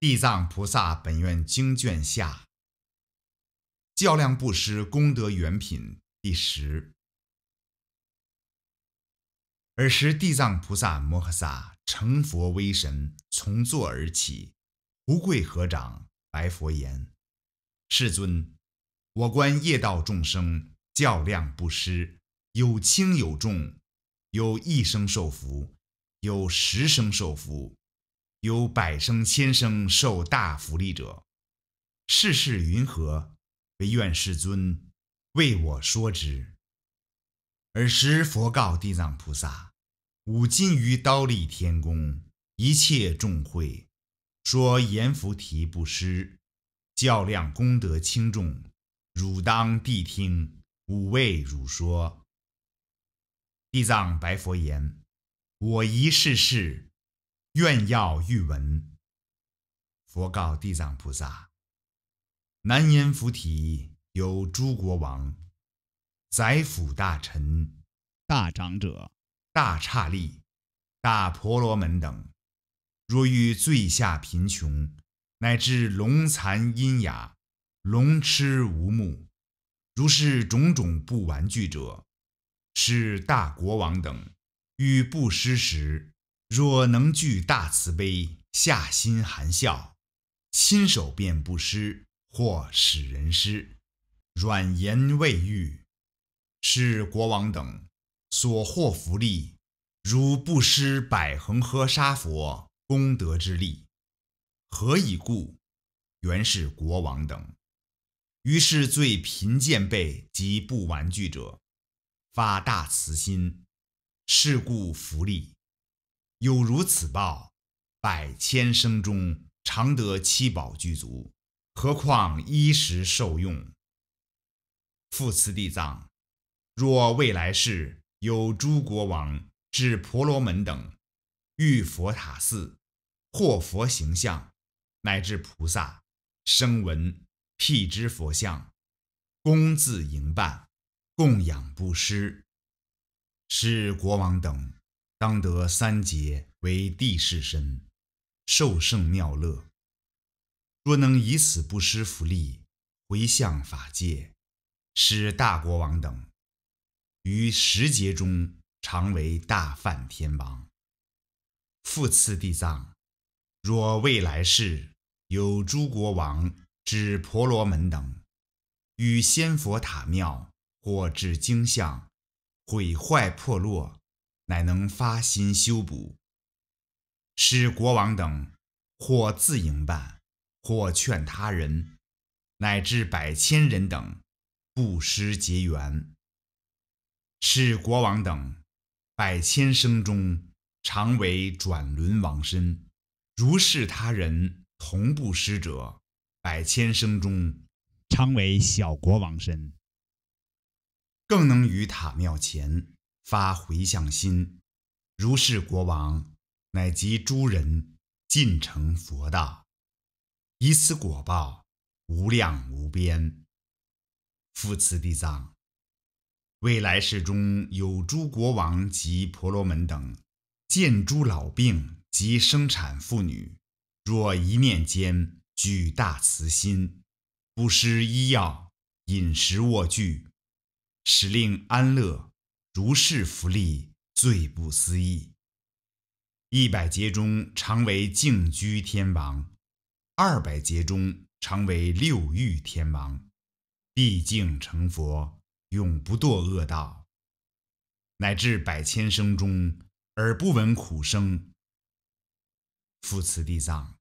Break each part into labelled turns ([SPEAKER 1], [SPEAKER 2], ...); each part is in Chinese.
[SPEAKER 1] 地藏菩萨本愿经卷下，较量布施功德原品第十。尔时，地藏菩萨摩诃萨成佛威神，从坐而起，不跪合掌，白佛言：“世尊，我观业道众生较量布施，有轻有重，有一生受福，有十生受福。”有百生千生受大福利者，世事云何？唯愿世尊为我说之。尔时佛告地藏菩萨：吾今于刀立天宫，一切众会，说阎浮提布施较量功德轻重，汝当谛听，吾为汝说。地藏白佛言：我一世世。愿要欲闻，佛告地藏菩萨：“南阎浮提有诸国王、宰辅大臣、大长者、大刹利、大婆罗门等，若遇最下贫穷，乃至龙残阴哑、龙痴无目，如是种种不玩具者，是大国王等欲布施时。”若能具大慈悲，下心含笑，亲手便布施，或使人施，软言慰喻，是国王等所获福利。如布施百恒诃沙佛功德之力，何以故？原是国王等，于是最贫贱辈及不玩具者，发大慈心，是故福利。有如此报，百千生中常得七宝具足，何况衣食受用？复慈地藏，若未来世有诸国王至婆罗门等，遇佛塔寺，或佛形象，乃至菩萨声闻辟支佛像，恭自迎办，供养布施，是国王等。当得三劫为地士身，受圣妙乐。若能以此不失福利，回向法界，使大国王等，于十劫中常为大梵天王，复次地藏，若未来世有诸国王至婆罗门等，于仙佛塔庙或至经像，毁坏破落。乃能发心修补，使国王等或自营办，或劝他人，乃至百千人等布施结缘，使国王等百千生中常为转轮王身；如是他人同布施者，百千生中常为小国王身。更能于塔庙前。发回向心，如是国王乃及诸人尽成佛道，以此果报无量无边。复次，地藏，未来世中有诸国王及婆罗门等，见诸老病及生产妇女，若一念间举大慈心，不施医药、饮食、卧具，使令安乐。如是福利，最不思议，一百劫中常为净居天王，二百劫中常为六欲天王，毕竟成佛，永不堕恶道，乃至百千生中而不闻苦声。复慈地藏，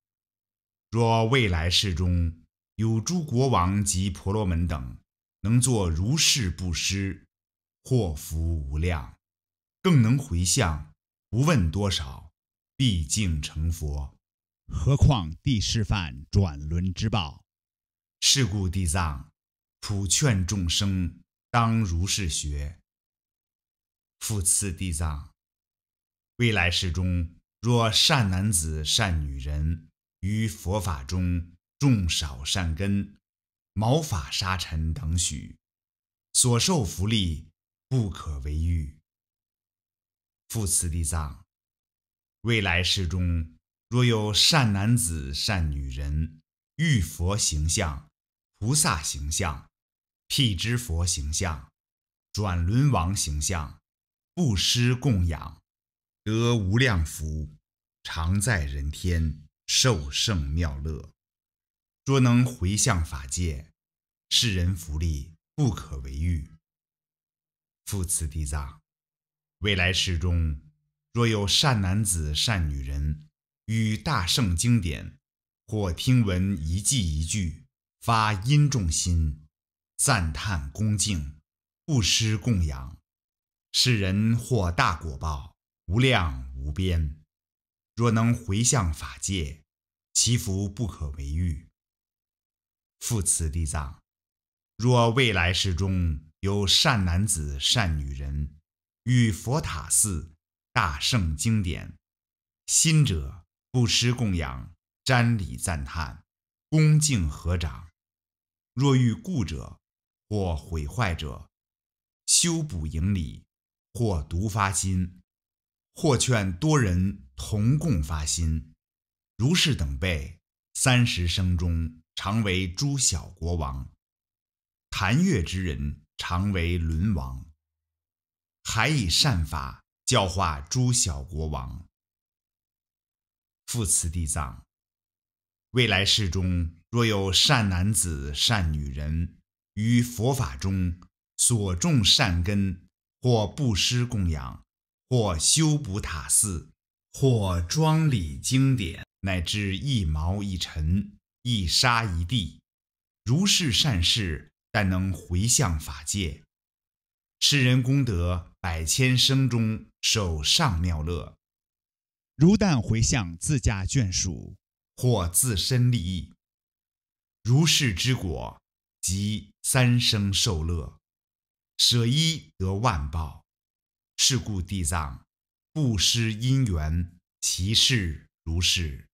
[SPEAKER 1] 若未来世中有诸国王及婆罗门等，能作如是布施。祸福无量，更能回向，不问多少，毕竟成佛。何况地师犯转轮之报，是故地藏，普劝众生当如是学。复次地藏，未来世中，若善男子善女人于佛法中种少善根，毛发沙尘等许，所受福利。不可为欲。复慈地藏，未来世中，若有善男子、善女人，遇佛形象、菩萨形象、辟支佛形象、转轮王形象，布施供养，得无量福，常在人天受胜妙乐。若能回向法界，世人福利不可为喻。复慈地藏，未来世中，若有善男子、善女人，与大圣经典，或听闻一记一句，发音重心，赞叹恭敬，不施供养，是人获大果报，无量无边。若能回向法界，其福不可为喻。复此地藏，若未来世中。有善男子、善女人，与佛塔寺、大圣经典，新者不失供养、瞻礼、赞叹、恭敬、合掌；若遇故者、或毁坏者，修补盈礼，或独发心，或劝多人同共发心，如是等辈，三十生中常为诸小国王、谈乐之人。常为伦王，还以善法教化诸小国王。复慈地藏，未来世中，若有善男子、善女人于佛法中所种善根，或布施供养，或修补塔寺，或庄礼经典，乃至一毛一尘、一沙一地，如是善事。但能回向法界，世人功德百千生中受上妙乐；如但回向自家眷属或自身利益，如是之果，即三生受乐，舍一得万报。是故地藏，不失因缘，其事如是。